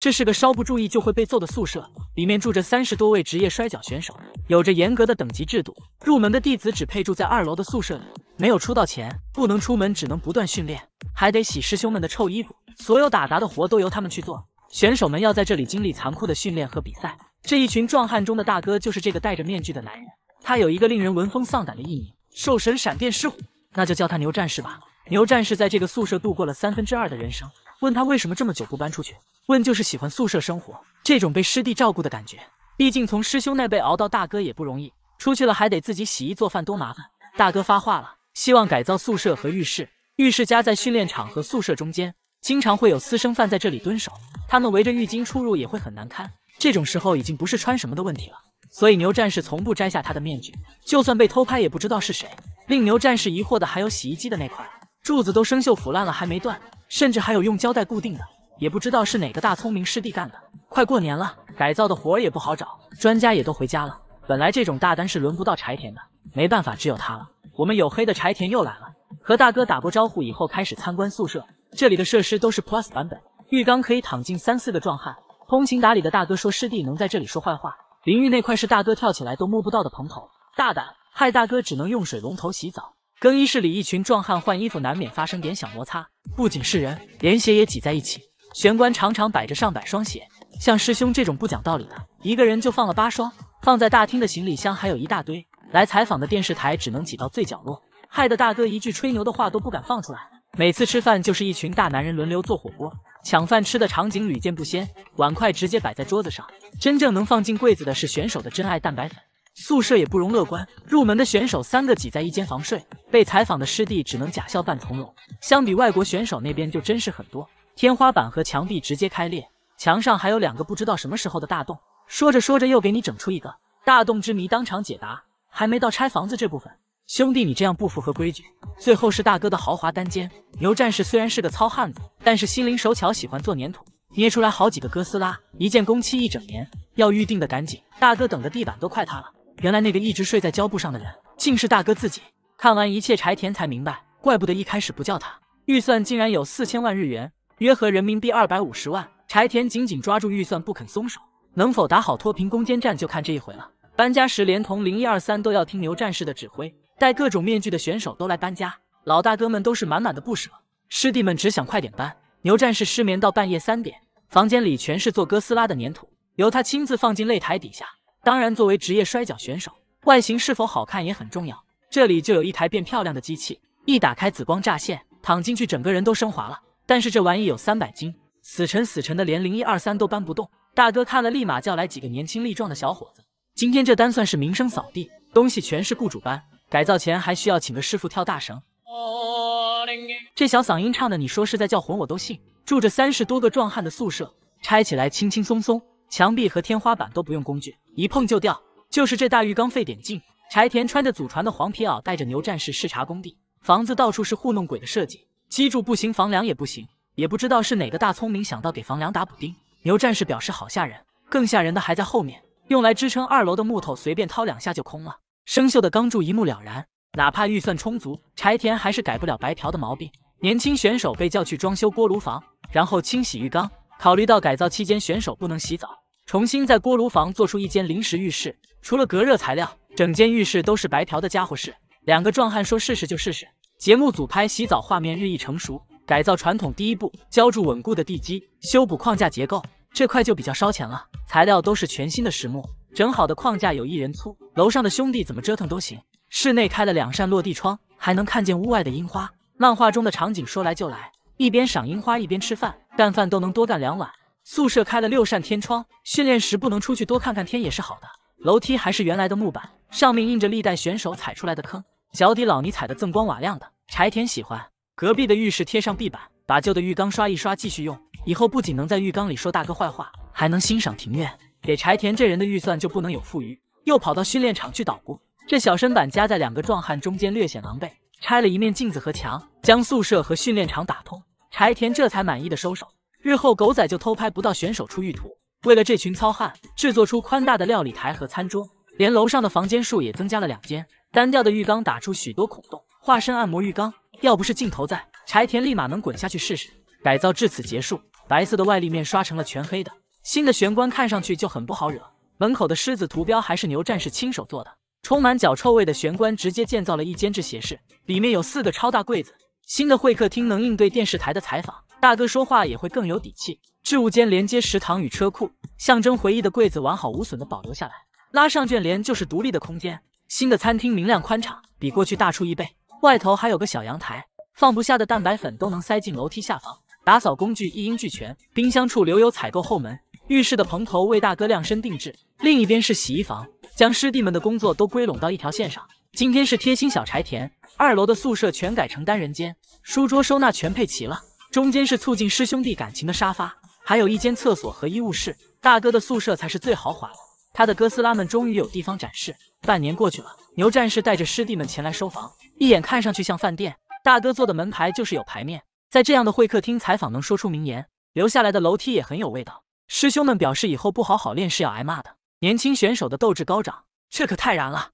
这是个稍不注意就会被揍的宿舍，里面住着三十多位职业摔跤选手，有着严格的等级制度。入门的弟子只配住在二楼的宿舍里，没有出道前不能出门，只能不断训练，还得洗师兄们的臭衣服。所有打杂的活都由他们去做。选手们要在这里经历残酷的训练和比赛。这一群壮汉中的大哥就是这个戴着面具的男人，他有一个令人闻风丧胆的异名——兽神闪电狮虎，那就叫他牛战士吧。牛战士在这个宿舍度过了三分之二的人生。问他为什么这么久不搬出去？问就是喜欢宿舍生活，这种被师弟照顾的感觉。毕竟从师兄那辈熬到大哥也不容易，出去了还得自己洗衣做饭，多麻烦。大哥发话了，希望改造宿舍和浴室。浴室夹在训练场和宿舍中间，经常会有私生饭在这里蹲守，他们围着浴巾出入也会很难堪。这种时候已经不是穿什么的问题了，所以牛战士从不摘下他的面具，就算被偷拍也不知道是谁。令牛战士疑惑的还有洗衣机的那块柱子都生锈腐烂了还没断，甚至还有用胶带固定的。也不知道是哪个大聪明师弟干的。快过年了，改造的活儿也不好找，专家也都回家了。本来这种大单是轮不到柴田的，没办法，只有他了。我们黝黑的柴田又来了。和大哥打过招呼以后，开始参观宿舍。这里的设施都是 plus 版本，浴缸可以躺进三四个壮汉。通情达理的大哥说，师弟能在这里说坏话，淋浴那块是大哥跳起来都摸不到的蓬头，大胆，害大哥只能用水龙头洗澡。更衣室里一群壮汉换衣服，难免发生点小摩擦。不仅是人，连鞋也挤在一起。玄关常常摆着上百双鞋，像师兄这种不讲道理的，一个人就放了八双。放在大厅的行李箱还有一大堆，来采访的电视台只能挤到最角落，害得大哥一句吹牛的话都不敢放出来。每次吃饭就是一群大男人轮流做火锅，抢饭吃的场景屡见不鲜。碗筷直接摆在桌子上，真正能放进柜子的是选手的真爱蛋白粉。宿舍也不容乐观，入门的选手三个挤在一间房睡，被采访的师弟只能假笑扮从容。相比外国选手那边就真是很多。天花板和墙壁直接开裂，墙上还有两个不知道什么时候的大洞。说着说着又给你整出一个大洞之谜，当场解答。还没到拆房子这部分，兄弟你这样不符合规矩。最后是大哥的豪华单间。牛战士虽然是个糙汉子，但是心灵手巧，喜欢做粘土，捏出来好几个哥斯拉。一件工期一整年，要预定的赶紧。大哥等的地板都快塌了。原来那个一直睡在胶布上的人，竟是大哥自己。看完一切，柴田才明白，怪不得一开始不叫他。预算竟然有四千万日元。约合人民币二百五十万，柴田紧紧抓住预算不肯松手，能否打好脱贫攻坚战就看这一回了。搬家时连同零一二三都要听牛战士的指挥，戴各种面具的选手都来搬家，老大哥们都是满满的不舍，师弟们只想快点搬。牛战士失眠到半夜三点，房间里全是做哥斯拉的粘土，由他亲自放进擂台底下。当然，作为职业摔角选手，外形是否好看也很重要，这里就有一台变漂亮的机器，一打开紫光乍现，躺进去整个人都升华了。但是这玩意有三百斤，死沉死沉的，连零一二三都搬不动。大哥看了，立马叫来几个年轻力壮的小伙子。今天这单算是名声扫地，东西全是雇主搬。改造前还需要请个师傅跳大绳。这小嗓音唱的，你说是在叫魂，我都信。住着三十多个壮汉的宿舍，拆起来轻轻松松，墙壁和天花板都不用工具，一碰就掉。就是这大浴缸费点劲。柴田穿着祖传的黄皮袄，带着牛战士视察工地，房子到处是糊弄鬼的设计。基柱不行，房梁也不行，也不知道是哪个大聪明想到给房梁打补丁。牛战士表示好吓人，更吓人的还在后面。用来支撑二楼的木头随便掏两下就空了，生锈的钢柱一目了然。哪怕预算充足，柴田还是改不了白嫖的毛病。年轻选手被叫去装修锅炉房，然后清洗浴缸。考虑到改造期间选手不能洗澡，重新在锅炉房做出一间临时浴室。除了隔热材料，整间浴室都是白嫖的家伙事。两个壮汉说试试就试试。节目组拍洗澡画面日益成熟，改造传统第一步，浇筑稳固的地基，修补框架结构，这块就比较烧钱了。材料都是全新的实木，整好的框架有一人粗，楼上的兄弟怎么折腾都行。室内开了两扇落地窗，还能看见屋外的樱花。漫画中的场景说来就来，一边赏樱花一边吃饭，干饭都能多干两碗。宿舍开了六扇天窗，训练时不能出去多看看天也是好的。楼梯还是原来的木板，上面印着历代选手踩出来的坑。脚底老泥踩的锃光瓦亮的，柴田喜欢。隔壁的浴室贴上壁板，把旧的浴缸刷一刷继续用，以后不仅能在浴缸里说大哥坏话，还能欣赏庭院。给柴田这人的预算就不能有富余，又跑到训练场去捣鼓。这小身板夹在两个壮汉中间略显狼狈，拆了一面镜子和墙，将宿舍和训练场打通。柴田这才满意的收手。日后狗仔就偷拍不到选手出浴图。为了这群糙汉，制作出宽大的料理台和餐桌，连楼上的房间数也增加了两间。单调的浴缸打出许多孔洞，化身按摩浴缸。要不是镜头在，柴田立马能滚下去试试。改造至此结束，白色的外立面刷成了全黑的。新的玄关看上去就很不好惹。门口的狮子图标还是牛战士亲手做的。充满脚臭味的玄关直接建造了一间制鞋室，里面有四个超大柜子。新的会客厅能应对电视台的采访，大哥说话也会更有底气。置物间连接食堂与车库，象征回忆的柜子完好无损的保留下来，拉上卷帘就是独立的空间。新的餐厅明亮宽敞，比过去大出一倍。外头还有个小阳台，放不下的蛋白粉都能塞进楼梯下方。打扫工具一应俱全，冰箱处留有采购后门。浴室的蓬头为大哥量身定制。另一边是洗衣房，将师弟们的工作都归拢到一条线上。今天是贴心小柴田，二楼的宿舍全改成单人间，书桌收纳全配齐了。中间是促进师兄弟感情的沙发，还有一间厕所和医务室。大哥的宿舍才是最豪华了，他的哥斯拉们终于有地方展示。半年过去了，牛战士带着师弟们前来收房，一眼看上去像饭店。大哥做的门牌就是有排面，在这样的会客厅采访能说出名言，留下来的楼梯也很有味道。师兄们表示以后不好好练是要挨骂的。年轻选手的斗志高涨，这可太燃了。